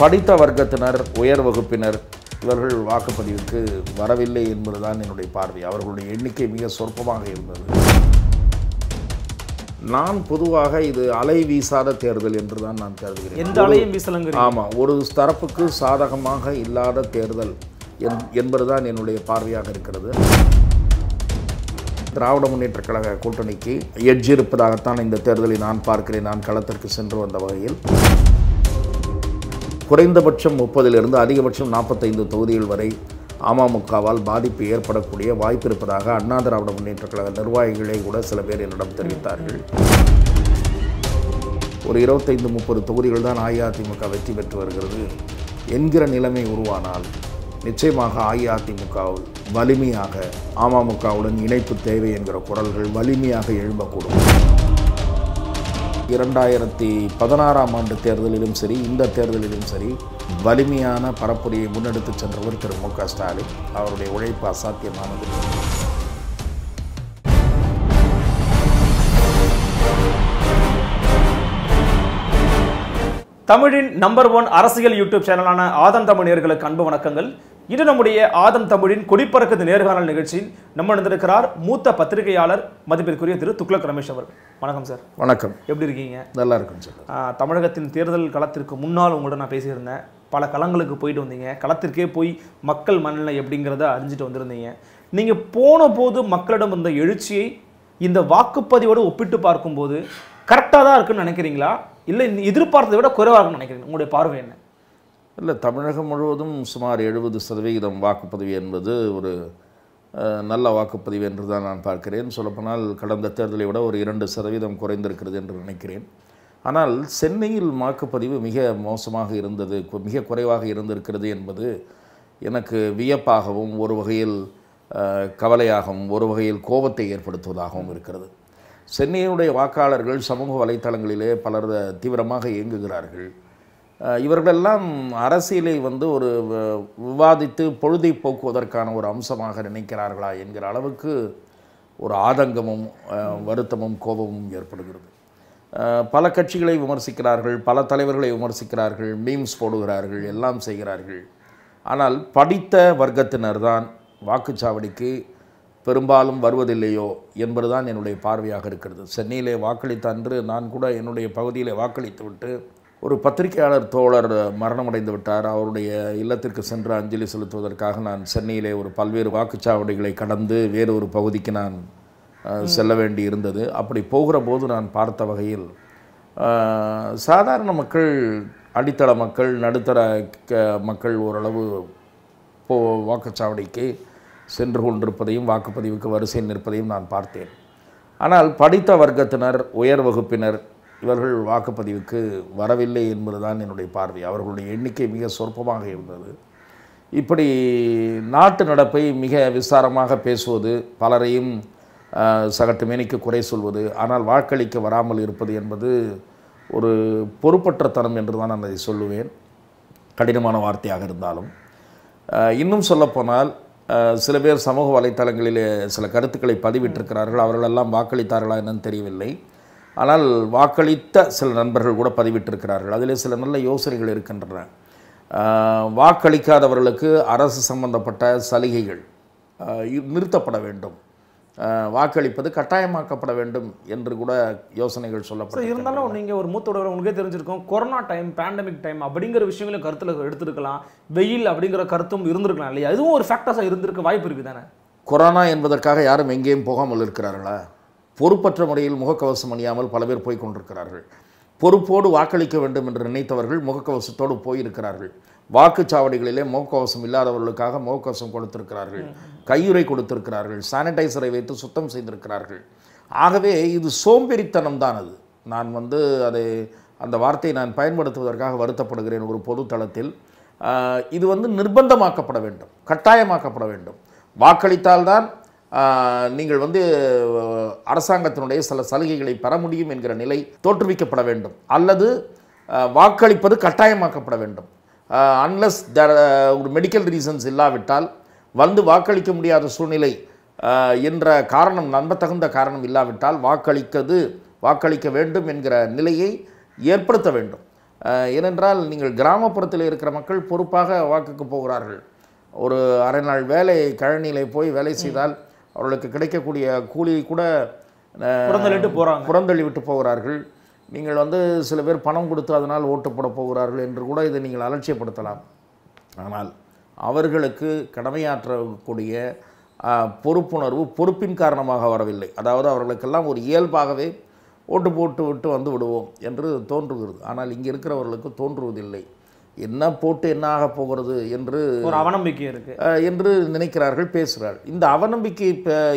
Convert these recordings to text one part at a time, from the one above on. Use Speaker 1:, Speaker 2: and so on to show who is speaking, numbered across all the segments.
Speaker 1: படித்த வர்க்கத்தினர் உயர் வகுப்பினர் இவர்கள் வாக்குப்பதிவுக்கு வரவில்லை என்பதுதான் என்னுடைய பார்வை அவர்களுடைய எண்ணிக்கை மிக சொற்பமாக இருந்தது நான் பொதுவாக இது அலை வீசாத தேர்தல் என்று தான் நான் கருதுகிறேன் எந்த அலையும் வீசலங்க ஆமாம் ஒரு தரப்புக்கு சாதகமாக இல்லாத தேர்தல் என்பதுதான் என்னுடைய பார்வையாக இருக்கிறது திராவிட முன்னேற்ற கழக கூட்டணிக்கு எட்ஜ் இருப்பதாகத்தான் இந்த தேர்தலை நான் பார்க்கிறேன் நான் களத்திற்கு சென்று வந்த வகையில் குறைந்தபட்சம் முப்பதிலிருந்து அதிகபட்சம் நாற்பத்தைந்து தொகுதிகள் வரை அமமுகவால் பாதிப்பு ஏற்படக்கூடிய வாய்ப்பு இருப்பதாக அண்ணா திராவிட முன்னேற்ற கழக நிர்வாகிகளே கூட சில பேர் என்னிடம் தெரிவித்தார்கள் ஒரு இருபத்தைந்து முப்பது தொகுதிகள் தான் அஇஅதிமுக வெற்றி பெற்று வருகிறது என்கிற நிலைமை உருவானால் நிச்சயமாக அஇஅதிமுக வலிமையாக அமமுகவுடன் இணைப்பு தேவை என்கிற குரல்கள் வலிமையாக எழும்பக்கூடும் இரண்டாயிரத்தி பதினாறாம் ஆண்டு தேர்தலிலும் சரி இந்த தேர்தலிலும் சரி வலிமையான பரப்புரையை முன்னெடுத்து சென்றவர் திரு மு க ஸ்டாலின் அவருடைய உழைப்பு அசாத்தியமானது
Speaker 2: தமிழின் நம்பர் ஒன் அரசியல் யூடியூப் சேனலான ஆதம் தமிழ் நேர்களுக்கு அன்பு வணக்கங்கள் இது நம்முடைய ஆதம் தமிழின் கொடிப்பறக்குது நேர்காணல் நிகழ்ச்சியில் நம்ம நடந்திருக்கிறார் மூத்த பத்திரிகையாளர் மதிப்பிற்குரிய திரு துக்ளக் ரமேஷ் அவர் வணக்கம் சார் வணக்கம் எப்படி இருக்கீங்க நல்லா இருக்கும் சார் தமிழகத்தின் தேர்தல் களத்திற்கு முன்னால் உங்களோட நான் பேசியிருந்தேன் பல களங்களுக்கு போயிட்டு வந்தீங்க களத்திற்கே போய் மக்கள் மனநிலை எப்படிங்கிறத அறிஞ்சிட்டு வந்திருந்தீங்க நீங்கள் போன போது மக்களிடம் இருந்த எழுச்சியை இந்த வாக்குப்பதிவோடு ஒப்பிட்டு பார்க்கும்போது கரெக்டாக தான் இருக்குன்னு நினைக்கிறீங்களா இல்லை இந்த எதிர்பார்த்ததை விட குறைவாக நினைக்கிறீங்க நினைக்கிறேன் உங்களுடைய பார்வை என்ன
Speaker 1: இல்லை தமிழகம் முழுவதும் சுமார் எழுபது சதவிகிதம் வாக்குப்பதிவு என்பது ஒரு நல்ல வாக்குப்பதிவு என்று தான் நான் பார்க்கிறேன் சொல்லப்போனால் கடந்த தேர்தலை விட ஒரு இரண்டு சதவீதம் குறைந்திருக்கிறது என்று நினைக்கிறேன் ஆனால் சென்னையில் வாக்குப்பதிவு மிக மோசமாக இருந்தது மிக குறைவாக இருந்திருக்கிறது என்பது எனக்கு வியப்பாகவும் ஒரு வகையில் கவலையாகவும் ஒரு வகையில் கோபத்தை ஏற்படுத்துவதாகவும் இருக்கிறது சென்னையினுடைய வாக்காளர்கள் சமூக வலைத்தளங்களிலே பலர் தீவிரமாக இயங்குகிறார்கள் இவர்களெல்லாம் அரசியலை வந்து ஒரு விவாதித்து பொழுதை போக்குவதற்கான ஒரு அம்சமாக நினைக்கிறார்களா என்கிற அளவுக்கு ஒரு ஆதங்கமும் வருத்தமும் கோபமும் ஏற்படுகிறது பல கட்சிகளை விமர்சிக்கிறார்கள் பல தலைவர்களை விமர்சிக்கிறார்கள் மீம்ஸ் போடுகிறார்கள் எல்லாம் செய்கிறார்கள் ஆனால் படித்த வர்க்கத்தினர் தான் வாக்குச்சாவடிக்கு பெரும்பாலும் வருவதில்லையோ என்பதுதான் என்னுடைய பார்வையாக இருக்கிறது சென்னையிலே வாக்களித்த அன்று நான் கூட என்னுடைய பகுதியில் வாக்களித்து விட்டு ஒரு பத்திரிகையாளர் தோழர் மரணமடைந்து விட்டார் அவருடைய இல்லத்திற்கு சென்று அஞ்சலி செலுத்துவதற்காக நான் சென்னையிலே ஒரு பல்வேறு வாக்குச்சாவடிகளை கடந்து வேறு ஒரு பகுதிக்கு நான் செல்ல வேண்டி இருந்தது அப்படி போகிற போது நான் பார்த்த வகையில் சாதாரண மக்கள் அடித்தள மக்கள் நடுத்தர மக்கள் ஓரளவு போ வாக்குச்சாவடிக்கு சென்று கொண்டிருப்பதையும் வாக்குப்பதிவுக்கு வரிசை நிற்பதையும் நான் பார்த்தேன் ஆனால் படித்த வர்க்கத்தினர் உயர் வகுப்பினர் இவர்கள் வாக்குப்பதிவுக்கு வரவில்லை என்பதுதான் என்னுடைய பார்வை அவர்களுடைய எண்ணிக்கை மிக சொற்பமாக இருந்தது இப்படி நாட்டு நடப்பை மிக விசாரமாக பேசுவது பலரையும் சகட்டு மேனிக்கு குறை சொல்வது ஆனால் வாக்களிக்க வராமல் இருப்பது என்பது ஒரு பொறுப்பற்ற தனம் என்று தான் நான் அதை சொல்லுவேன் கடினமான வார்த்தையாக இருந்தாலும் இன்னும் சொல்லப்போனால் சில பேர் சமூக வலைத்தளங்களில் சில கருத்துக்களை பதிவிட்டிருக்கிறார்கள் அவர்களெல்லாம் வாக்களித்தார்களா என்னன்னு தெரியவில்லை ஆனால் வாக்களித்த சில நண்பர்கள் கூட பதிவிட்டிருக்கிறார்கள் அதில் சில நல்ல யோசனைகள் இருக்கின்றன வாக்களிக்காதவர்களுக்கு அரசு சம்பந்தப்பட்ட சலுகைகள் நிறுத்தப்பட வேண்டும் வாக்களிப்பது கட்டாயமாக்கப்பட வேண்டும் என்று கூட யோசனைகள் சொல்லப்படும்
Speaker 2: இருந்தாலும் நீங்கள் ஒரு உடவர் உங்களுக்கே தெரிஞ்சிருக்கும் கொரோனா டைம் பேண்டமிக் டைம் அப்படிங்கிற விஷயங்களும் கருத்தில் எடுத்துருக்கலாம் வெயில் அப்படிங்கிற கருத்தும் இருந்திருக்கலாம் இல்லையா அதுவும் ஒரு ஃபேக்டர்ஸாக இருந்திருக்க வாய்ப்பு இருக்குது தானே
Speaker 1: கொரோனா என்பதற்காக யாரும் எங்கேயும் போகாமல் இருக்கிறார்களா பொறுப்பற்ற முறையில் முகக்கவசம் அணியாமல் பல பேர் போய் கொண்டிருக்கிறார்கள் பொறுப்போடு வாக்களிக்க வேண்டும் என்று நினைத்தவர்கள் முகக்கவசத்தோடு போயிருக்கிறார்கள் வாக்குச்சாவடிகளிலே முகக்கவசம் இல்லாதவர்களுக்காக முகக்கவசம் கொடுத்திருக்கிறார்கள் கையுறை கொடுத்திருக்கிறார்கள் சானிடைசரை வைத்து சுத்தம் செய்திருக்கிறார்கள் ஆகவே இது சோம்பேறித்தனம் தான் அது நான் வந்து அதை அந்த வார்த்தையை நான் பயன்படுத்துவதற்காக வருத்தப்படுகிறேன் ஒரு பொதுத்தளத்தில் இது வந்து நிர்பந்தமாக்கப்பட வேண்டும் கட்டாயமாக்கப்பட வேண்டும் வாக்களித்தால்தான் நீங்கள் வந்து அரசாங்கத்தினுடைய சில சலுகைகளை பெற முடியும் என்கிற நிலை தோற்றுவிக்கப்பட வேண்டும் அல்லது வாக்களிப்பது கட்டாயமாக்கப்பட வேண்டும் அன்லஸ் தர் ஒரு மெடிக்கல் ரீசன்ஸ் இல்லாவிட்டால் வந்து வாக்களிக்க முடியாத சூழ்நிலை என்ற காரணம் நம்பத்தகுந்த காரணம் இல்லாவிட்டால் வாக்களிக்கது வாக்களிக்க வேண்டும் என்கிற நிலையை ஏற்படுத்த வேண்டும் ஏனென்றால் நீங்கள் கிராமப்புறத்தில் இருக்கிற மக்கள் பொறுப்பாக வாக்குக்கு போகிறார்கள் ஒரு அரை நாள் வேலை கழனியில் போய் வேலை செய்தால் அவர்களுக்கு கிடைக்கக்கூடிய கூலி கூட புறந்தள்ளிட்டு போகிறாங்க புறந்தள்ளி விட்டு போகிறார்கள் நீங்கள் வந்து சில பேர் பணம் கொடுத்து அதனால் ஓட்டு போகிறார்கள் என்று கூட இதை நீங்கள் அலட்சியப்படுத்தலாம் ஆனால் அவர்களுக்கு கடமையாற்றக்கூடிய பொறுப்புணர்வு பொறுப்பின் காரணமாக வரவில்லை அதாவது அவர்களுக்கெல்லாம் ஒரு இயல்பாகவே ஓட்டு போட்டு விட்டு வந்து விடுவோம் என்று தோன்றுகிறது ஆனால் இங்கே இருக்கிறவர்களுக்கு தோன்றுவதில்லை என்ன போட்டு என்ன ஆக போகிறது என்று ஒரு
Speaker 2: அவநம்பிக்கை இருக்கு
Speaker 1: என்று நினைக்கிறார்கள் பேசுகிறார்கள் இந்த அவநம்பிக்கை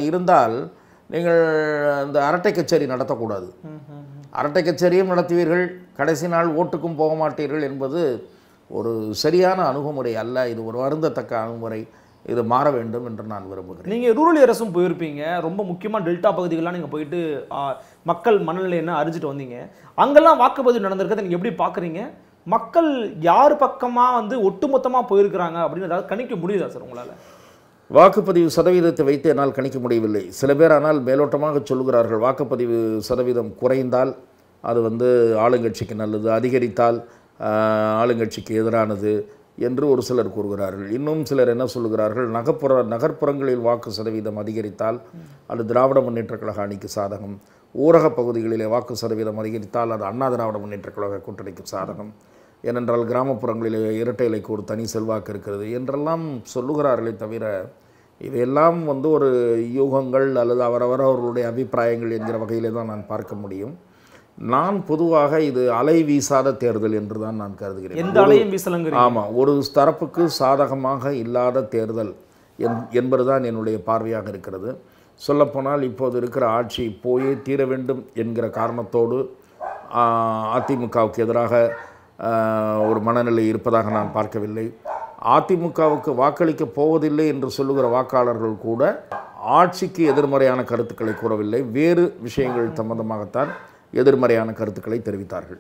Speaker 1: இருந்தால் நீங்கள் இந்த அரட்டை கச்சேரி நடத்தக்கூடாது அரட்டை கச்சேரியும் நடத்துவீர்கள் கடைசி நாள் ஓட்டுக்கும் போக மாட்டீர்கள் என்பது ஒரு சரியான அணுகுமுறை அல்ல இது ஒரு வருந்தத்தக்க அணுகுமுறை இது மாற வேண்டும் என்று நான் விரும்புகிறேன்
Speaker 2: நீங்கள் ரூரல் அரசும் போயிருப்பீங்க ரொம்ப முக்கியமாக டெல்டா பகுதிகளெலாம் நீங்கள் போயிட்டு மக்கள் மனநிலையெல்லாம் அறிஞ்சிட்டு வந்தீங்க அங்கெல்லாம் வாக்குப்பதிவு நடந்திருக்கிறத நீங்கள் எப்படி பார்க்குறீங்க மக்கள் யார் பக்கமாக வந்து ஒட்டுமொத்தமாக போயிருக்கிறாங்க அப்படின்னு ஏதாவது கணிக்க முடியுதா சார் உங்களால்
Speaker 1: வாக்குப்பதிவு சதவீதத்தை வைத்து என்னால் கணிக்க முடியவில்லை சில பேர் ஆனால் மேலோட்டமாக சொல்கிறார்கள் வாக்குப்பதிவு சதவீதம் குறைந்தால் அது வந்து ஆளுங்கட்சிக்கு நல்லது அதிகரித்தால் ஆளுங்கட்சிக்கு எதிரானது என்று ஒரு சிலர் கூறுகிறார்கள் இன்னும் சிலர் என்ன சொல்கிறார்கள் நகர்ப்புற நகர்ப்புறங்களில் வாக்கு சதவீதம் அதிகரித்தால் அது திராவிட முன்னேற்ற கழக அணிக்கு சாதகம் ஊரக பகுதிகளிலே வாக்கு சதவீதம் அதிகரித்தால் அது அண்ணா திராவிட முன்னேற்ற கழக கூட்டணிக்கு சாதகம் ஏனென்றால் கிராமப்புறங்களில் இரட்டை ஒரு தனி செல்வாக்கு இருக்கிறது என்றெல்லாம் சொல்லுகிறார்களே தவிர இதையெல்லாம் வந்து ஒரு யூகங்கள் அல்லது அவரவர் அவர்களுடைய அபிப்பிராயங்கள் என்கிற வகையிலே தான் நான் பார்க்க முடியும் நான் பொதுவாக இது அலை வீசாத தேர்தல் என்று தான் நான் கருதுகிறேன் எந்த அலையும் ஆமாம் ஒரு தரப்புக்கு சாதகமாக இல்லாத தேர்தல் என் என்பது தான் என்னுடைய பார்வையாக இருக்கிறது சொல்லப்போனால் இப்போது இருக்கிற ஆட்சி போயே தீர வேண்டும் என்கிற காரணத்தோடு அதிமுகவுக்கு எதிராக ஒரு மனநிலை இருப்பதாக நான் பார்க்கவில்லை அதிமுகவுக்கு வாக்களிக்க போவதில்லை என்று சொல்லுகிற வாக்காளர்கள் கூட ஆட்சிக்கு எதிர்மறையான கருத்துக்களை கூறவில்லை வேறு விஷயங்கள் சம்பந்தமாகத்தான் எதிர்மறையான கருத்துக்களை தெரிவித்தார்கள்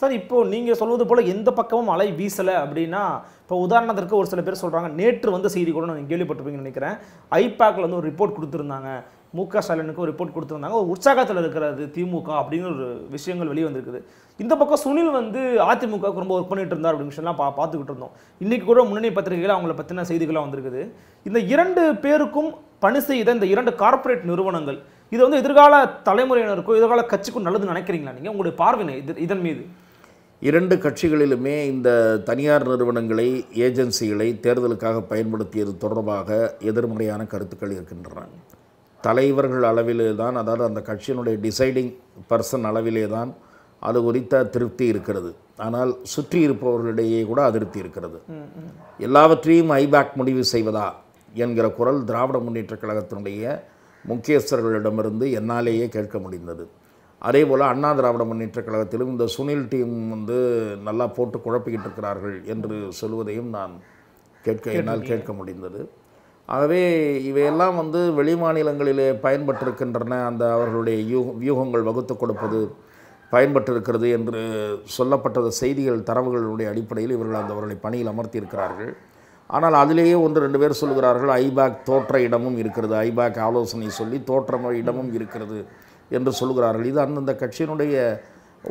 Speaker 2: சார் இப்போது நீங்கள் சொல்வது போல் எந்த பக்கமும் அலை வீசலை அப்படின்னா இப்போ உதாரணத்திற்கு ஒரு சில பேர் சொல்கிறாங்க நேற்று வந்து செய்தி கூட நான் கேள்விப்பட்டிருப்பீங்கன்னு நினைக்கிறேன் ஐபேக்கில் வந்து ஒரு ரிப்போர்ட் கொடுத்துருந்தாங்க மு க ஸ்டாலினுக்கு ஒரு ரிப்போர்ட் கொடுத்துருந்தாங்க ஒரு உற்சாகத்தில் இருக்கிறது திமுக அப்படிங்கிற ஒரு விஷயங்கள் வெளியே வந்திருக்குது இந்த பக்கம் சுனில் வந்து அதிமுகவுக்கு ரொம்ப ஒர்க் பண்ணிட்டு இருந்தார் அப்படின்னு விஷயம்லாம் பா பார்த்துக்கிட்டு இருந்தோம் இன்றைக்கி கூட முன்னணி பத்திரிகைகள் அவங்கள பற்றின செய்திகளாக வந்திருக்குது இந்த இரண்டு பேருக்கும் பணி செய்த இந்த இரண்டு கார்ப்பரேட் நிறுவனங்கள் இது வந்து எதிர்கால தலைமுறையினருக்கும் எதிர்கால கட்சிக்கும் நல்லது நினைக்கிறீங்களா நீங்கள் உங்களுடைய பார்வையை இது இதன் மீது
Speaker 1: இரண்டு கட்சிகளிலுமே இந்த தனியார் நிறுவனங்களை ஏஜென்சிகளை தேர்தலுக்காக பயன்படுத்தியது தொடர்பாக எதிர்மறையான கருத்துக்கள் இருக்கின்றன தலைவர்கள் அளவிலே தான் அதாவது அந்த கட்சியினுடைய டிசைடிங் பர்சன் அளவிலே தான் அது குறித்த திருப்தி இருக்கிறது ஆனால் சுற்றி இருப்பவர்களிடையே கூட அதிருப்தி இருக்கிறது எல்லாவற்றையும் ஐபேக் முடிவு செய்வதா என்கிற குரல் திராவிட முன்னேற்ற கழகத்தினுடைய முக்கியஸ்தர்களிடமிருந்து என்னாலேயே கேட்க முடிந்தது அதே போல் அண்ணா திராவிட முன்னேற்ற கழகத்திலும் இந்த சுனில் டீம் வந்து நல்லா போட்டு குழப்பிக்கிட்டு இருக்கிறார்கள் என்று சொல்வதையும் நான் கேட்க என்னால் கேட்க முடிந்தது ஆகவே இவையெல்லாம் வந்து வெளி மாநிலங்களிலே பயன்பட்டிருக்கின்றன அந்த அவர்களுடைய யூ வியூகங்கள் வகுத்து கொடுப்பது பயன்பட்டிருக்கிறது என்று சொல்லப்பட்டது செய்திகள் தரவுகளுடைய அடிப்படையில் இவர்கள் அந்த அவர்களை பணியில் அமர்த்தியிருக்கிறார்கள் ஆனால் அதிலேயே ஒன்று ரெண்டு பேர் சொல்கிறார்கள் ஐபேக் தோற்ற இடமும் இருக்கிறது ஐபேக் ஆலோசனை சொல்லி தோற்ற இடமும் இருக்கிறது என்று சொல்கிறார்கள் இது அந்தந்த கட்சியினுடைய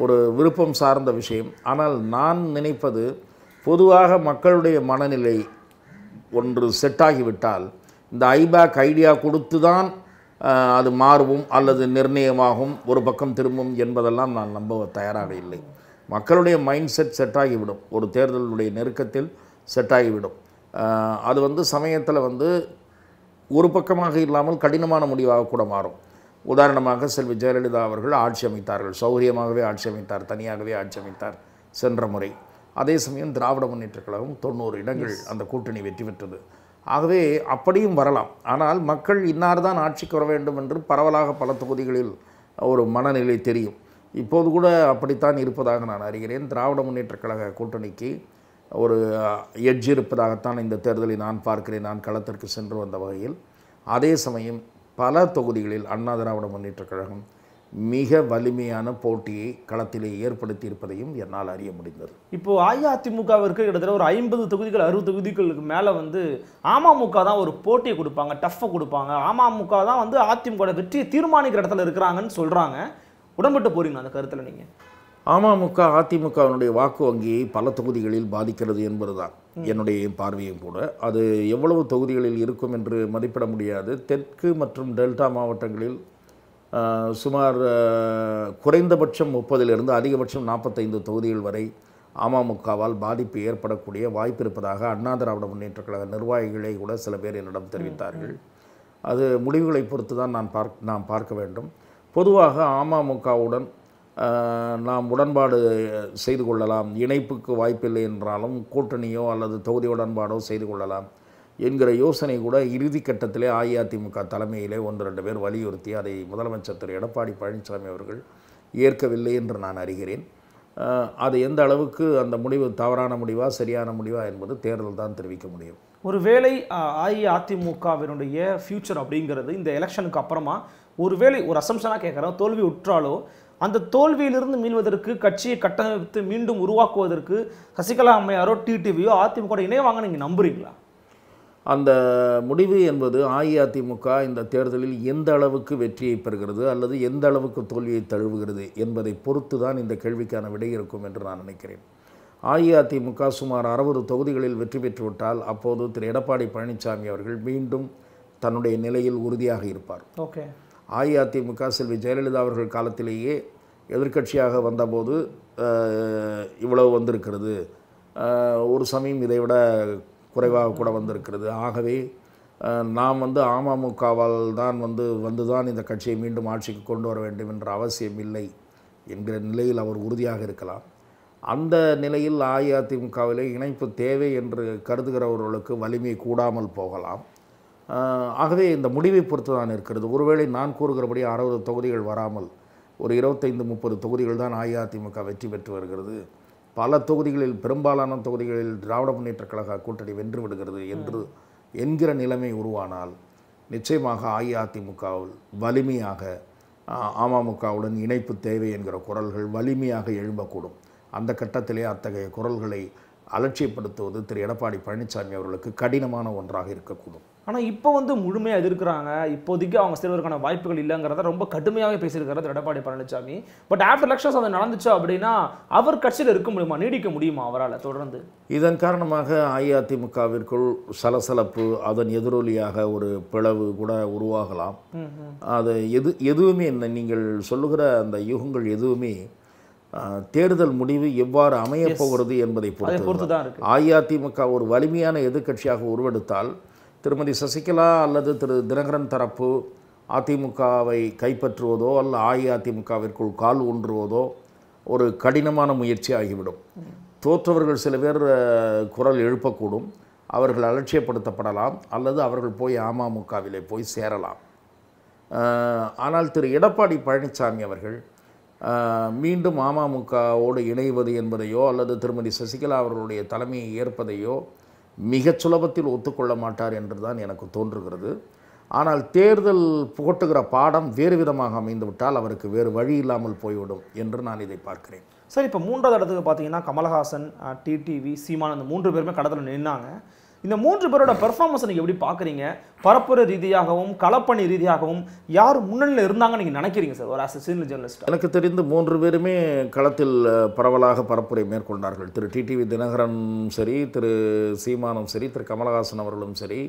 Speaker 1: ஒரு விருப்பம் சார்ந்த விஷயம் ஆனால் நான் நினைப்பது பொதுவாக மக்களுடைய மனநிலை ஒன்று செட்டாகிவிட்டால் இந்த ஐபேக் ஐடியா கொடுத்து தான் அது மாறுவும் அல்லது நிர்ணயமாகும் ஒரு பக்கம் திரும்பும் என்பதெல்லாம் நான் நம்ப தயாராக இல்லை மக்களுடைய மைண்ட் செட் செட் ஆகிவிடும் ஒரு தேர்தலுடைய நெருக்கத்தில் செட் ஆகிவிடும் அது வந்து சமயத்தில் வந்து ஒரு பக்கமாக இல்லாமல் கடினமான முடிவாக கூட மாறும் உதாரணமாக செல்வி ஜெயலலிதா அவர்கள் ஆட்சி அமைத்தார்கள் சௌகரியமாகவே ஆட்சி அமைத்தார் தனியாகவே ஆட்சி அமைத்தார் சென்ற முறை அதே சமயம் திராவிட முன்னேற்ற கழகம் தொண்ணூறு இடங்கள் அந்த கூட்டணி வெற்றி பெற்றது ஆகவே அப்படியும் வரலாம் ஆனால் மக்கள் இன்னார் தான் ஆட்சிக்கு வர வேண்டும் என்று பரவலாக பல தொகுதிகளில் ஒரு மனநிலை தெரியும் இப்போது கூட அப்படித்தான் இருப்பதாக நான் அறிகிறேன் திராவிட முன்னேற்றக் கழக கூட்டணிக்கு ஒரு எஜ் இருப்பதாகத்தான் இந்த தேர்தலை நான் பார்க்கிறேன் நான் களத்திற்கு சென்று வந்த வகையில் அதே சமயம் பல தொகுதிகளில் அண்ணா திராவிட முன்னேற்றக் கழகம் மிக வலிமையான போட்டியை களத்திலே ஏற்படுத்தி இருப்பதையும் என்னால் அறிய முடிந்தது
Speaker 2: இப்போது அஇஅதிமுகவிற்கு கிட்டத்தட்ட ஒரு ஐம்பது தொகுதிகள் அறுபது தொகுதிகளுக்கு மேலே வந்து அமமுக தான் ஒரு போட்டியை கொடுப்பாங்க டஃப்பை கொடுப்பாங்க அமமுக தான் வந்து அதிமுக வெற்றியை தீர்மானிக்கிற இடத்துல இருக்கிறாங்கன்னு சொல்கிறாங்க உடம்பட்டு போறீங்களா அந்த கருத்தில் நீங்கள்
Speaker 1: அமமுக அதிமுகவினுடைய வாக்கு வங்கியை பல தொகுதிகளில் பாதிக்கிறது என்பதுதான் என்னுடைய பார்வையும் கூட அது எவ்வளவு தொகுதிகளில் இருக்கும் என்று மதிப்பிட முடியாது தெற்கு மற்றும் டெல்டா மாவட்டங்களில் சுமார் குறைந்தபட்சம் முப்பதிலிருந்து அதிகபட்சம் நாற்பத்தைந்து தொகுதிகள் வரை அமமுகவால் பாதிப்பு ஏற்படக்கூடிய வாய்ப்பு இருப்பதாக அண்ணா திராவிட முன்னேற்ற கழக நிர்வாகிகளே கூட சில பேர் என்னிடம் தெரிவித்தார்கள் அது முடிவுகளை பொறுத்து தான் நான் பார்க் நாம் பார்க்க வேண்டும் பொதுவாக அமமுகவுடன் நாம் உடன்பாடு செய்து கொள்ளலாம் இணைப்புக்கு வாய்ப்பில்லை என்றாலும் கூட்டணியோ அல்லது தொகுதி உடன்பாடோ செய்து கொள்ளலாம் என்கிற யோசனை கூட இறுதி கட்டத்திலே அஇஅதிமுக தலைமையிலே ஒன்று ரெண்டு பேர் வலியுறுத்தி அதை முதலமைச்சர் திரு எடப்பாடி பழனிசாமி அவர்கள் ஏற்கவில்லை என்று நான் அறிகிறேன் அது எந்த அளவுக்கு அந்த முடிவு தவறான முடிவா சரியான முடிவா என்பது தேர்தல் தான் தெரிவிக்க முடியும்
Speaker 2: ஒருவேளை அஇஅதிமுகவினுடைய ஃப்யூச்சர் அப்படிங்கிறது இந்த எலெக்ஷனுக்கு அப்புறமா ஒருவேளை ஒரு அசம்ஷனாக கேட்குறோம் தோல்வி உற்றாலோ அந்த தோல்வியிலிருந்து மீள்வதற்கு கட்சியை கட்டமைத்து மீண்டும் உருவாக்குவதற்கு சசிகலா அம்மையாரோ டிடிவியோ அதிமுக இணைவாங்க நீங்கள் நம்புறீங்களா
Speaker 1: அந்த முடிவு என்பது அஇஅதிமுக இந்த தேர்தலில் எந்த அளவுக்கு வெற்றியை பெறுகிறது அல்லது எந்த அளவுக்கு தோல்வியை தழுவுகிறது என்பதை பொறுத்து தான் இந்த கேள்விக்கான விடை இருக்கும் என்று நான் நினைக்கிறேன் அஇஅதிமுக சுமார் அறுபது தொகுதிகளில் வெற்றி பெற்றுவிட்டால் அப்போது திரு எடப்பாடி பழனிசாமி அவர்கள் மீண்டும் தன்னுடைய நிலையில் உறுதியாக இருப்பார் ஓகே அஇஅதிமுக செல்வி ஜெயலலிதா அவர்கள் காலத்திலேயே எதிர்கட்சியாக வந்தபோது இவ்வளவு வந்திருக்கிறது ஒரு சமயம் இதைவிட குறைவாக கூட வந்திருக்கிறது ஆகவே நாம் வந்து அமமுகவால் தான் வந்து வந்து தான் இந்த கட்சியை மீண்டும் ஆட்சிக்கு கொண்டு வர வேண்டும் என்ற அவசியம் இல்லை என்கிற நிலையில் அவர் உறுதியாக இருக்கலாம் அந்த நிலையில் அஇஅதிமுகவிலே இணைப்பு தேவை என்று கருதுகிறவர்களுக்கு வலிமை கூடாமல் போகலாம் ஆகவே இந்த முடிவை பொறுத்து தான் இருக்கிறது ஒருவேளை நான் கூறுகிறபடி அறுபது தொகுதிகள் வராமல் ஒரு இருபத்தைந்து முப்பது தொகுதிகள் தான் அஇஅதிமுக வெற்றி பெற்று வருகிறது பல தொகுதிகளில் பெரும்பாலான தொகுதிகளில் திராவிட முன்னேற்ற கழக கூட்டணி வென்று விடுகிறது என்று என்கிற நிலைமை உருவானால் நிச்சயமாக அஇஅதிமுகவில் வலிமையாக அமமுகவுடன் இணைப்பு தேவை என்கிற குரல்கள் வலிமையாக எழும்பக்கூடும் அந்த கட்டத்திலே அத்தகைய குரல்களை அலட்சியப்படுத்துவது திரு எடப்பாடி பழனிசாமி அவர்களுக்கு கடினமான ஒன்றாக இருக்கக்கூடும்
Speaker 2: ஆனால் இப்போ வந்து முழுமையாக எதிர்க்கிறாங்க இப்போதைக்கு அவங்க சேர்வதற்கான வாய்ப்புகள் இல்லைங்கிறத ரொம்ப கடுமையாக பேசியிருக்கிறது Edappadi Palaniswami but after elections அது நடந்துச்சு அப்படின்னா அவர் கட்சியில் இருக்க முடியுமா நீடிக்க முடியுமா அவரால் தொடர்ந்து
Speaker 1: இதன் காரணமாக அஇஅதிமுகவிற்குள் சலசலப்பு அதன் எதிரொலியாக ஒரு பிளவு கூட உருவாகலாம் அது எது எதுவுமே என்ன நீங்கள் சொல்லுகிற அந்த யூகங்கள் எதுவுமே தேர்தல் முடிவு எவ்வாறு அமையப் போகிறது என்பதை பொறுத்து அஇஅதிமுக ஒரு வலிமையான எதிர்க்கட்சியாக உருவெடுத்தால் திருமதி சசிகலா அல்லது திரு தினகரன் தரப்பு அதிமுகவை கைப்பற்றுவதோ அல்ல அஇஅதிமுகவிற்குள் கால் ஊன்றுவதோ ஒரு கடினமான முயற்சி ஆகிவிடும் தோற்றவர்கள் சில பேர் குரல் எழுப்பக்கூடும் அவர்கள் அலட்சியப்படுத்தப்படலாம் அல்லது அவர்கள் போய் அமமுகவிலே போய் சேரலாம் ஆனால் திரு எடப்பாடி பழனிசாமி அவர்கள் மீண்டும் அமமுகவோடு இணைவது என்பதையோ அல்லது திருமதி சசிகலா அவர்களுடைய தலைமையை ஏற்பதையோ மிகச் சுலபத்தில் ஒத்துக்கொள்ள மாட்டார் என்று தான் எனக்கு தோன்றுகிறது ஆனால் தேர்தல் புகட்டுகிற பாடம் வேறு விதமாக அமைந்துவிட்டால் அவருக்கு வேறு வழி இல்லாமல் போய்விடும் என்று நான் இதை பார்க்கிறேன் சார் இப்போ மூன்றாவது இடத்துக்கு பார்த்தீங்கன்னா கமலஹாசன்
Speaker 2: டிடிவி சீமான் அந்த மூன்று பேருமே கடத்தில் நின்னாங்க இந்த மூன்று பேரோட பெர்ஃபார்மன்ஸை நீங்கள் எப்படி பார்க்குறீங்க பரப்புரை ரீதியாகவும் களப்பணி ரீதியாகவும் யார் முன்னணியில் இருந்தாங்கன்னு நீங்கள் நினைக்கிறீங்க சார் ஒரு சீனியர் ஜேர்னலிஸ்ட்
Speaker 1: எனக்கு தெரிந்து மூன்று பேருமே களத்தில் பரவலாக பரப்புரை மேற்கொண்டார்கள் திரு டிடிவி தினகரன் சரி திரு சீமானும் சரி திரு கமலஹாசன் அவர்களும் சரி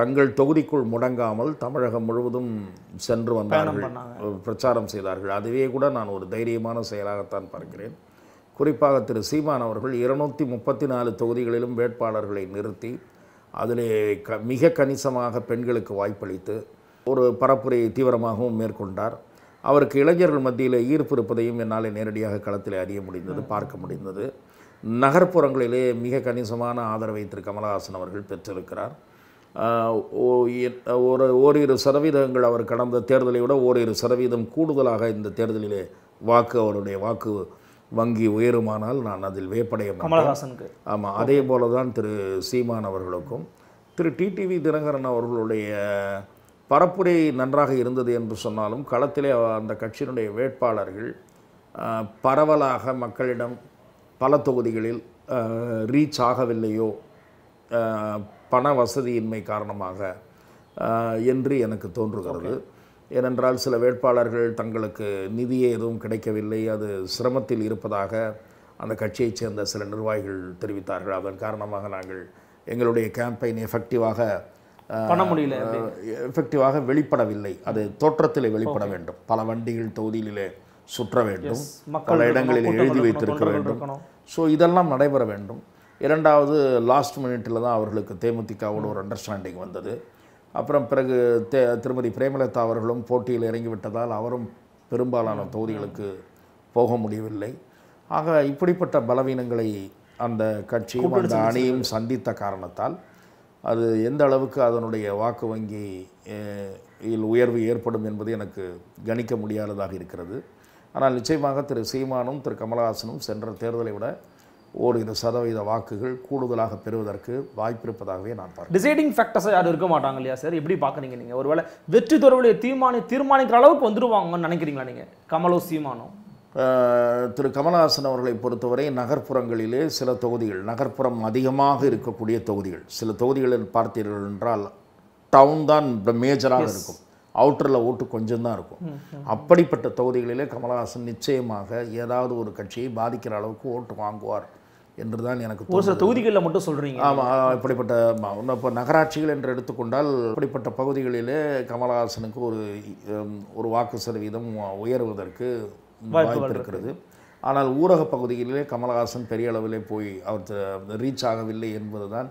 Speaker 1: தங்கள் தொகுதிக்குள் முடங்காமல் தமிழகம் முழுவதும் சென்று வந்தார்கள் பிரச்சாரம் செய்தார்கள் அதுவே கூட நான் ஒரு தைரியமான செயலாகத்தான் பார்க்கிறேன் குறிப்பாக திரு சீமான் அவர்கள் இருநூற்றி முப்பத்தி நாலு தொகுதிகளிலும் வேட்பாளர்களை நிறுத்தி அதிலே க மிக கணிசமாக பெண்களுக்கு வாய்ப்பளித்து ஒரு பரப்புரையை தீவிரமாகவும் மேற்கொண்டார் அவருக்கு இளைஞர்கள் மத்தியில் ஈர்ப்பு இருப்பதையும் என்னால் நேரடியாக களத்தில் அறிய முடிந்தது பார்க்க முடிந்தது நகர்ப்புறங்களிலே மிக கணிசமான ஆதரவை திரு கமலஹாசன் அவர்கள் பெற்றிருக்கிறார் ஒரு ஓரிரு சதவீதங்கள் அவர் கடந்த தேர்தலை விட ஓரிரு சதவீதம் கூடுதலாக இந்த தேர்தலிலே வாக்கு அவருடைய வாக்கு வங்கி உயருமானால் நான் அதில் வேப்படைய கமலஹாசனுக்கு ஆமாம் அதே போல தான் திரு சீமான் அவர்களுக்கும் திரு டிடிவி தினகரன் அவர்களுடைய பரப்புரை நன்றாக இருந்தது என்று சொன்னாலும் களத்திலே அந்த கட்சியினுடைய வேட்பாளர்கள் பரவலாக மக்களிடம் பல தொகுதிகளில் ரீச் ஆகவில்லையோ பண வசதியின்மை காரணமாக என்று எனக்கு தோன்றுகிறது ஏனென்றால் சில வேட்பாளர்கள் தங்களுக்கு நிதியே எதுவும் கிடைக்கவில்லை அது சிரமத்தில் இருப்பதாக அந்த கட்சியைச் சேர்ந்த சில நிர்வாகிகள் தெரிவித்தார்கள் அதன் காரணமாக நாங்கள் எங்களுடைய கேம்பெயின் எஃபெக்டிவாக பண்ண முடியல எஃபெக்டிவாக வெளிப்படவில்லை அது தோற்றத்தில் வெளிப்பட வேண்டும் பல வண்டிகள் தொகுதியிலே சுற்ற வேண்டும் பல இடங்களில் எழுதி வைத்திருக்க வேண்டும் ஸோ இதெல்லாம் நடைபெற வேண்டும் இரண்டாவது லாஸ்ட் மினிட்டில் தான் அவர்களுக்கு தேமுதிகவோட ஒரு அண்டர்ஸ்டாண்டிங் வந்தது அப்புறம் பிறகு தே திருமதி பிரேமலதா அவர்களும் போட்டியில் இறங்கிவிட்டதால் அவரும் பெரும்பாலான தொகுதிகளுக்கு போக முடியவில்லை ஆக இப்படிப்பட்ட பலவீனங்களை அந்த கட்சியும் அந்த அணியும் சந்தித்த காரணத்தால் அது எந்த அளவுக்கு அதனுடைய வாக்கு வங்கி இல் உயர்வு ஏற்படும் என்பது எனக்கு கணிக்க முடியாததாக இருக்கிறது ஆனால் நிச்சயமாக திரு சீமானும் திரு கமலஹாசனும் சென்ற தேர்தலை விட ஓரிரு சதவீத வாக்குகள் கூடுதலாக பெறுவதற்கு வாய்ப்பிருப்பதாகவே நான் பார்க்கிறேன்
Speaker 2: டிசைடிங் ஃபேக்டர்ஸாக யாரும் இருக்க மாட்டாங்க இல்லையா சார் எப்படி பார்க்குறீங்க நீங்கள் ஒருவேளை வெற்றி தொடர்புடைய தீர்மானி தீர்மானிக்கிற அளவுக்கு வந்துடுவாங்கன்னு நினைக்கிறீங்களா நீங்கள் கமலோ சீமானோ
Speaker 1: திரு கமல்ஹாசன் அவர்களை பொறுத்தவரை நகர்ப்புறங்களிலே சில தொகுதிகள் நகர்ப்புறம் அதிகமாக இருக்கக்கூடிய தொகுதிகள் சில தொகுதிகளில் பார்த்தீர்கள் என்றால் டவுன் தான் மேஜராக இருக்கும் அவுட்டரில் ஓட்டு கொஞ்சம் தான் இருக்கும் அப்படிப்பட்ட தொகுதிகளிலே கமலஹாசன் நிச்சயமாக ஏதாவது ஒரு கட்சியை பாதிக்கிற அளவுக்கு ஓட்டு வாங்குவார் என்று தான் எனக்கு ஒரு சில
Speaker 2: தொகுதிகளில் மட்டும் சொல்கிறீங்க ஆமாம்
Speaker 1: இப்படிப்பட்ட இப்போ நகராட்சிகள் என்று எடுத்துக்கொண்டால் இப்படிப்பட்ட பகுதிகளிலே கமலஹாசனுக்கு ஒரு ஒரு வாக்கு சதவீதம் உயர்வதற்கு வாய்ப்பு இருக்கிறது ஆனால் ஊரக பகுதிகளிலே கமலஹாசன் பெரிய அளவிலே போய் அவர் ரீச் ஆகவில்லை என்பதுதான்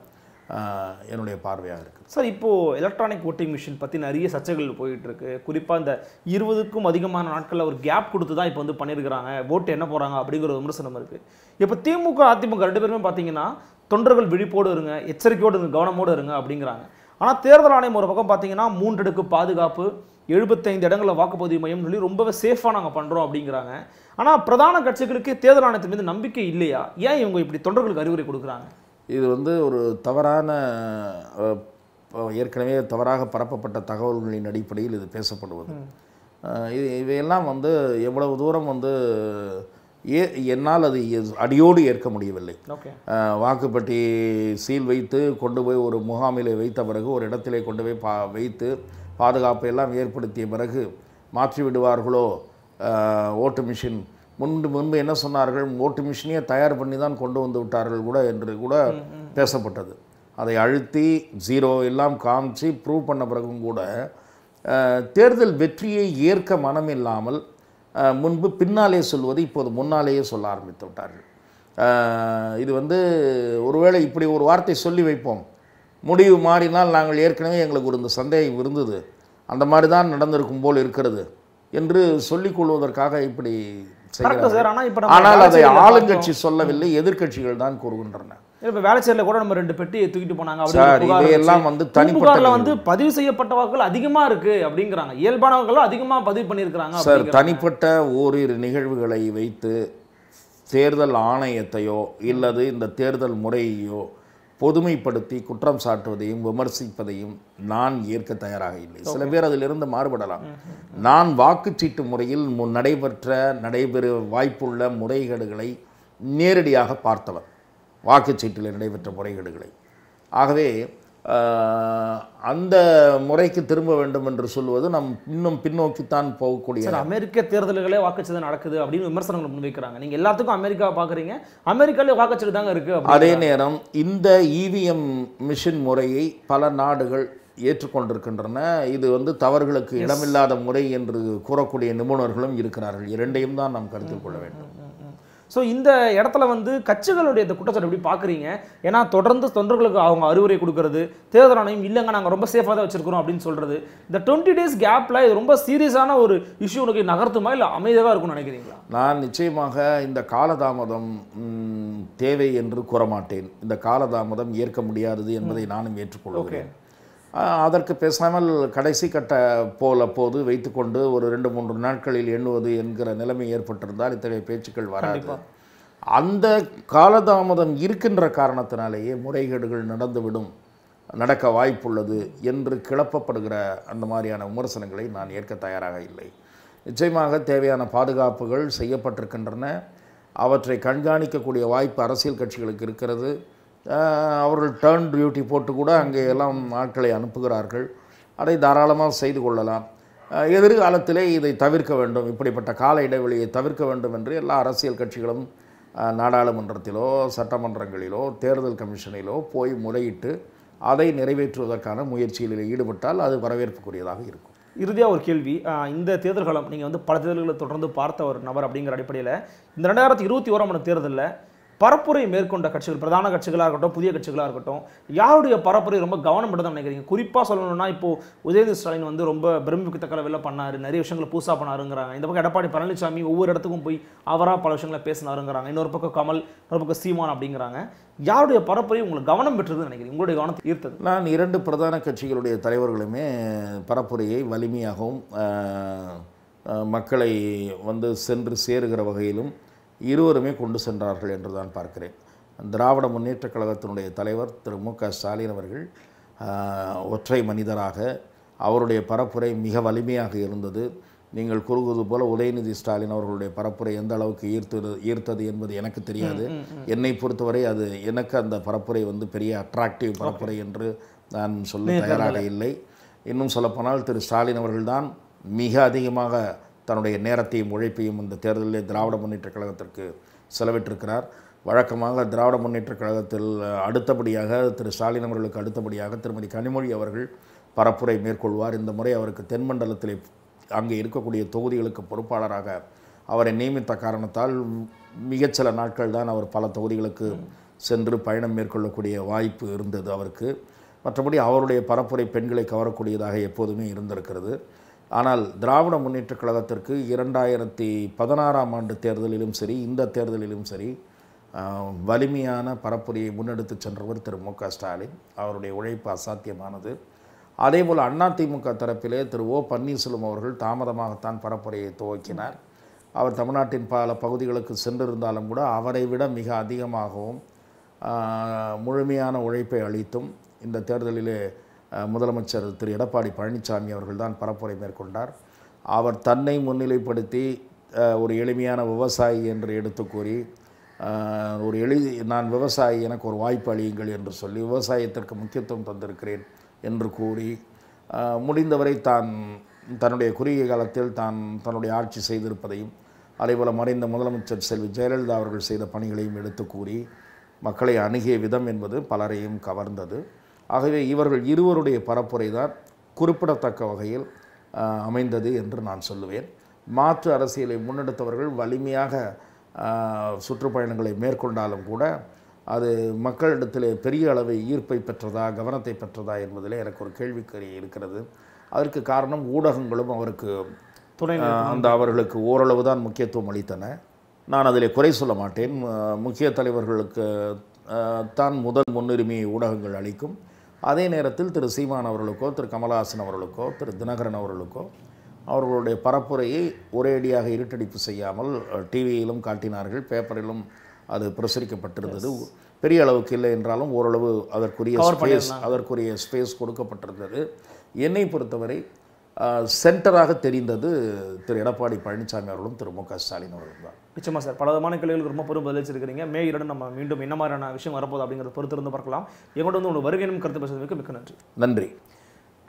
Speaker 1: என்னுடைய பார்வையாக இருக்குது
Speaker 2: சார் இப்போது எலக்ட்ரானிக் ஓட்டிங் மிஷின் பற்றி நிறைய சர்ச்சைகள் போயிட்டுருக்கு குறிப்பாக இந்த இருபதுக்கும் அதிகமான நாட்களில் ஒரு கேப் கொடுத்து தான் இப்போ வந்து பண்ணியிருக்கிறாங்க ஓட்டு என்ன போகிறாங்க அப்படிங்கிற ஒரு விமர்சனம் இருக்குது இப்போ திமுக அதிமுக ரெண்டு பேருமே பார்த்தீங்கன்னா தொண்டர்கள் விழிப்போடு இருங்க எச்சரிக்கையோடு இருங்க கவனமோடு இருங்க அப்படிங்கிறாங்க ஆனால் தேர்தல் ஆணையம் ஒரு பக்கம் பார்த்தீங்கன்னா மூன்றடுக்கு பாதுகாப்பு எழுபத்தைந்து இடங்களில் வாக்குப்பதிவு மையம் சொல்லி ரொம்பவே சேஃபாக நாங்கள் பண்ணுறோம் அப்படிங்கிறாங்க ஆனால் பிரதான கட்சிகளுக்கு தேர்தல் ஆணையத்தின் மீது நம்பிக்கை இல்லையா ஏன் இவங்க இப்படி தொண்டர்களுக்கு அறிவுரை கொடுக்குறாங்க
Speaker 1: இது வந்து ஒரு தவறான ஏற்கனவே தவறாக பரப்பப்பட்ட தகவல்களின் அடிப்படையில் இது பேசப்படுவது இது இவையெல்லாம் வந்து எவ்வளவு தூரம் வந்து ஏ என்னால் அது அடியோடு ஏற்க முடியவில்லை வாக்குப்பட்டி சீல் வைத்து கொண்டு போய் ஒரு முகாமிலே வைத்த பிறகு ஒரு இடத்திலே கொண்டு போய் பா வைத்து பாதுகாப்பை எல்லாம் ஏற்படுத்திய பிறகு மாற்றி விடுவார்களோ ஓட்டு மிஷின் முன்பு முன்பு என்ன சொன்னார்கள் ஓட்டு மிஷினையே தயார் பண்ணி தான் கொண்டு வந்து விட்டார்கள் கூட என்று கூட பேசப்பட்டது அதை அழுத்தி ஜீரோ எல்லாம் காமிச்சு ப்ரூவ் பண்ண பிறகும் கூட தேர்தல் வெற்றியை ஏற்க மனம் இல்லாமல் முன்பு பின்னாலே சொல்வது இப்போது முன்னாலேயே சொல்ல ஆரம்பித்து விட்டார்கள் இது வந்து ஒருவேளை இப்படி ஒரு வார்த்தை சொல்லி வைப்போம் முடிவு மாறினால் நாங்கள் ஏற்கனவே எங்களுக்கு ஒரு இந்த சந்தேகம் இருந்தது அந்த மாதிரி தான் நடந்திருக்கும் போல் இருக்கிறது என்று சொல்லிக்கொள்வதற்காக இப்படி ஆனால் அதை ஆளுங்கட்சி சொல்லவில்லை எதிர்கட்சிகள் தான் கூறுகின்றன
Speaker 2: இப்போ வேலைச்சேரியில் கூட நம்ம ரெண்டு பெட்டி தூக்கிட்டு போனாங்க எல்லாம் வந்து தனிப்புகாரில் வந்து பதிவு செய்யப்பட்ட வாக்குகள் அதிகமாக இருக்கு அப்படிங்கிறாங்க இயல்பானவர்களும் அதிகமாக பதிவு பண்ணியிருக்கிறாங்க சார்
Speaker 1: தனிப்பட்ட ஓரிரு நிகழ்வுகளை வைத்து தேர்தல் ஆணையத்தையோ இல்லது இந்த தேர்தல் முறையையோ பொதுமைப்படுத்தி குற்றம் சாட்டுவதையும் விமர்சிப்பதையும் நான் ஏற்க தயாராக இல்லை சில பேர் அதிலிருந்து மாறுபடலாம் நான் வாக்குச்சீட்டு முறையில் முன் நடைபெற்ற நடைபெற வாய்ப்புள்ள முறைகேடுகளை நேரடியாக பார்த்தவர் வாக்குச்சீட்டில் நடைபெற்ற முறைகேடுகளை ஆகவே அந்த முறைக்கு திரும்ப வேண்டும் என்று சொல்வது நம் இன்னும் பின்னோக்கித்தான் போகக்கூடிய அமெரிக்க
Speaker 2: தேர்தல்களே வாக்குச்சதம் நடக்குது அப்படின்னு விமர்சனங்கள் முன்வைக்கிறாங்க நீங்கள் எல்லாத்துக்கும் அமெரிக்கா பார்க்குறீங்க அமெரிக்காவிலே வாக்குச்சது தாங்க இருக்குது அதே
Speaker 1: நேரம் இந்த இவிஎம் e மிஷின் முறையை பல நாடுகள் ஏற்றுக்கொண்டிருக்கின்றன இது வந்து தவறுகளுக்கு இடமில்லாத முறை என்று கூறக்கூடிய நிபுணர்களும் இருக்கிறார்கள் இரண்டையும் தான் நாம் கருத்தில் கொள்ள வேண்டும் ஸோ இந்த இடத்துல வந்து கட்சிகளுடைய இந்த குற்றச்சாட்டு
Speaker 2: எப்படி பார்க்குறீங்க ஏன்னா தொடர்ந்து தொண்டர்களுக்கு அவங்க அறிவுரை கொடுக்கறது தேர்தல் ஆணையம் இல்லைங்க நாங்கள் ரொம்ப சேஃபாக தான் வச்சிருக்கிறோம் அப்படின்னு சொல்கிறது இந்த டுவெண்ட்டி டேஸ் கேப்பில் இது ரொம்ப சீரியஸான ஒரு இஷ்யூ உனக்கு நகர்த்துமா இல்லை அமைதியாக இருக்கும்னு நினைக்கிறீங்களா
Speaker 1: நான் நிச்சயமாக இந்த காலதாமதம் தேவை என்று கூற மாட்டேன் இந்த காலதாமதம் ஏற்க முடியாதது என்பதை நானும் ஏற்றுக்கொள்கிறேன் அதற்கு பேசாமல் கடைசி கட்ட போல போது வைத்துக்கொண்டு ஒரு ரெண்டு மூன்று நாட்களில் எண்ணுவது என்கிற நிலைமை ஏற்பட்டிருந்தால் இத்தகைய பேச்சுக்கள் வராது அந்த காலதாமதம் இருக்கின்ற காரணத்தினாலேயே முறைகேடுகள் நடந்துவிடும் நடக்க வாய்ப்புள்ளது என்று கிளப்பப்படுகிற அந்த மாதிரியான விமர்சனங்களை நான் ஏற்க தயாராக இல்லை நிச்சயமாக தேவையான பாதுகாப்புகள் செய்யப்பட்டிருக்கின்றன அவற்றை கண்காணிக்கக்கூடிய வாய்ப்பு அரசியல் கட்சிகளுக்கு இருக்கிறது அவர்கள் டேர்ன் டியூட்டி போட்டு கூட அங்கே எல்லாம் ஆட்களை அனுப்புகிறார்கள் அதை தாராளமாக செய்து கொள்ளலாம் எதிர்காலத்திலே இதை தவிர்க்க வேண்டும் இப்படிப்பட்ட கால இடைவெளியை தவிர்க்க வேண்டும் என்று எல்லா அரசியல் கட்சிகளும் நாடாளுமன்றத்திலோ சட்டமன்றங்களிலோ தேர்தல் கமிஷனிலோ போய் முறையிட்டு அதை நிறைவேற்றுவதற்கான முயற்சியில் ஈடுபட்டால் அது வரவேற்புக்குரியதாக இருக்கும்
Speaker 2: இறுதியாக ஒரு கேள்வி இந்த தேர்தல்களும் நீங்கள் வந்து பல தேர்தல்களை தொடர்ந்து பார்த்த ஒரு நபர் அப்படிங்கிற அடிப்படையில் இந்த ரெண்டாயிரத்தி இருபத்தி ஓராம் தேர்தலில் பரப்புரை மேற்கொண்ட கட்சிகள் பிரதான கட்சிகளாக இருக்கட்டும் புதிய கட்சிகளாக இருக்கட்டும் யாருடைய பரப்புரை ரொம்ப கவனம் எடுத்து நினைக்கிறீங்க குறிப்பாக சொல்லணும்னா இப்போது உதயநிதி ஸ்டாலின் வந்து ரொம்ப பிரமிக்கத்தக்க லெவலில் பண்ணார் நிறைய விஷயங்களை பூசா பண்ணாருங்கிறாங்க இந்த பக்கம் எடப்பாடி பழனிசாமி ஒவ்வொரு இடத்துக்கும் போய் அவராக பல விஷயங்களை பேசினாருங்கிறாங்க இன்னொரு பக்கம் கமல் இன்னொரு பக்கம் சீமான் அப்படிங்கிறாங்க யாருடைய பரப்புரை உங்களுக்கு கவனம் பெற்றதுன்னு நினைக்கிறீங்க உங்களுடைய கவனத்தை ஈர்த்தது
Speaker 1: நான் இரண்டு பிரதான கட்சிகளுடைய தலைவர்களுமே பரப்புரையை வலிமையாகவும் மக்களை வந்து சென்று சேருகிற வகையிலும் இருவருமே கொண்டு சென்றார்கள் என்று தான் பார்க்கிறேன் திராவிட முன்னேற்றக் கழகத்தினுடைய தலைவர் திரு மு க ஸ்டாலின் அவர்கள் ஒற்றை மனிதராக அவருடைய பரப்புரை மிக வலிமையாக இருந்தது நீங்கள் கூறுவது போல உதயநிதி ஸ்டாலின் அவர்களுடைய பரப்புரை எந்த அளவுக்கு ஈர்த்து ஈர்த்தது என்பது எனக்கு தெரியாது என்னை பொறுத்தவரை அது எனக்கு அந்த பரப்புரை வந்து பெரிய அட்ராக்டிவ் பரப்புரை என்று நான் சொல்ல தயாராக இல்லை இன்னும் சொல்லப்போனால் திரு ஸ்டாலின் அவர்கள்தான் மிக அதிகமாக தன்னுடைய நேரத்தையும் உழைப்பையும் இந்த தேர்தலில் திராவிட முன்னேற்றக் கழகத்திற்கு செலவிட்டிருக்கிறார் வழக்கமாக திராவிட முன்னேற்ற கழகத்தில் அடுத்தபடியாக திரு ஸ்டாலின் அவர்களுக்கு அடுத்தபடியாக திருமதி கனிமொழி அவர்கள் பரப்புரை மேற்கொள்வார் இந்த முறை அவருக்கு தென்மண்டலத்தில் அங்கே இருக்கக்கூடிய தொகுதிகளுக்கு பொறுப்பாளராக அவரை நியமித்த காரணத்தால் மிகச்சில நாட்கள் தான் அவர் பல தொகுதிகளுக்கு சென்று பயணம் மேற்கொள்ளக்கூடிய வாய்ப்பு இருந்தது அவருக்கு மற்றபடி அவருடைய பரப்புரை பெண்களை கவரக்கூடியதாக எப்போதுமே இருந்திருக்கிறது ஆனால் திராவிட முன்னேற்றக் கழகத்திற்கு இரண்டாயிரத்தி பதினாறாம் ஆண்டு தேர்தலிலும் சரி இந்த தேர்தலிலும் சரி வலிமையான பரப்புரையை முன்னெடுத்து சென்றவர் திரு மு க ஸ்டாலின் அவருடைய உழைப்பு அசாத்தியமானது அதேபோல் அதிமுக தரப்பிலே திரு ஓ பன்னீர்செல்வம் அவர்கள் தாமதமாகத்தான் பரப்புரையை துவக்கினார் அவர் தமிழ்நாட்டின் பல பகுதிகளுக்கு சென்றிருந்தாலும் கூட அவரை விட மிக அதிகமாகவும் முழுமையான உழைப்பை அளித்தும் இந்த தேர்தலிலே முதலமைச்சர் திரு எடப்பாடி பழனிசாமி அவர்கள்தான் பரப்புரை மேற்கொண்டார் அவர் தன்னை முன்னிலைப்படுத்தி ஒரு எளிமையான விவசாயி என்று எடுத்துக்கூறி ஒரு எளி நான் விவசாயி எனக்கு ஒரு வாய்ப்பு அளியுங்கள் என்று சொல்லி விவசாயத்திற்கு முக்கியத்துவம் தந்திருக்கிறேன் என்று கூறி முடிந்தவரை தான் தன்னுடைய குறுகிய காலத்தில் தான் தன்னுடைய ஆட்சி செய்திருப்பதையும் அதேபோல் மறைந்த முதலமைச்சர் செல்வி ஜெயலலிதா அவர்கள் செய்த பணிகளையும் எடுத்து கூறி மக்களை அணுகிய விதம் என்பது பலரையும் கவர்ந்தது ஆகவே இவர்கள் இருவருடைய பரப்புரை தான் குறிப்பிடத்தக்க வகையில் அமைந்தது என்று நான் சொல்லுவேன் மாற்று அரசியலை முன்னெடுத்தவர்கள் வலிமையாக சுற்றுப்பயணங்களை மேற்கொண்டாலும் கூட அது மக்களிடத்தில் பெரிய அளவை ஈர்ப்பை பெற்றதா கவனத்தை பெற்றதா என்பதில் எனக்கு ஒரு கேள்விக்குறி இருக்கிறது அதற்கு காரணம் ஊடகங்களும் அவருக்கு துணை அந்த அவர்களுக்கு ஓரளவு தான் முக்கியத்துவம் அளித்தன நான் அதில் குறை சொல்ல மாட்டேன் முக்கிய தலைவர்களுக்கு தான் முதல் முன்னுரிமையை ஊடகங்கள் அளிக்கும் அதே நேரத்தில் திரு சீமான் அவர்களுக்கோ திரு கமலஹாசன் அவர்களுக்கோ திரு தினகரன் அவர்களுக்கோ அவர்களுடைய பரப்புரையை ஒரேடியாக இருட்டடிப்பு செய்யாமல் டிவியிலும் காட்டினார்கள் பேப்பரிலும் அது பிரசுரிக்கப்பட்டிருந்தது பெரிய அளவுக்கு இல்லை என்றாலும் ஓரளவு அதற்குரிய ஸ்பேஸ் அதற்குரிய ஸ்பேஸ் கொடுக்கப்பட்டிருந்தது என்னை பொறுத்தவரை சென்டராக தெரிந்தது திரு எடப்பாடி பழனிசாமி அவர்களும் திரு மு க ஸ்டாலின் அவர்களும் தான்
Speaker 2: நிச்சயமாக சார் பல விதமான கேள்விகளுக்கு ரொம்ப பெரும் பதிலளிச்சிருக்கிறீங்க மே இரண்டு நம்ம மீண்டும் என்ன மாதிரியான விஷயம் வரப்போகுது அப்படிங்கிறத பொறுத்திருந்து பார்க்கலாம் எங்கள்கிட்ட வந்து உங்களுக்கு வருகையினும் கருத்து பேசுவதற்கு மிக்க நன்றி நன்றி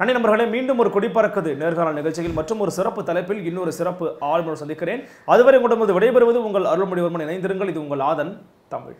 Speaker 2: நன்றி நண்பர்களே மீண்டும் ஒரு கொடி பறக்குது நேர்காணல் நிகழ்ச்சியில் மற்றும் ஒரு சிறப்பு தலைப்பில் இன்னொரு சிறப்பு ஆளுநர் சந்திக்கிறேன் அதுவரை வந்து விடைபெறுவது உங்கள் அருள்மொழிவர்மன் இணைந்திருங்கள் இது உங்கள் ஆதன் தமிழ்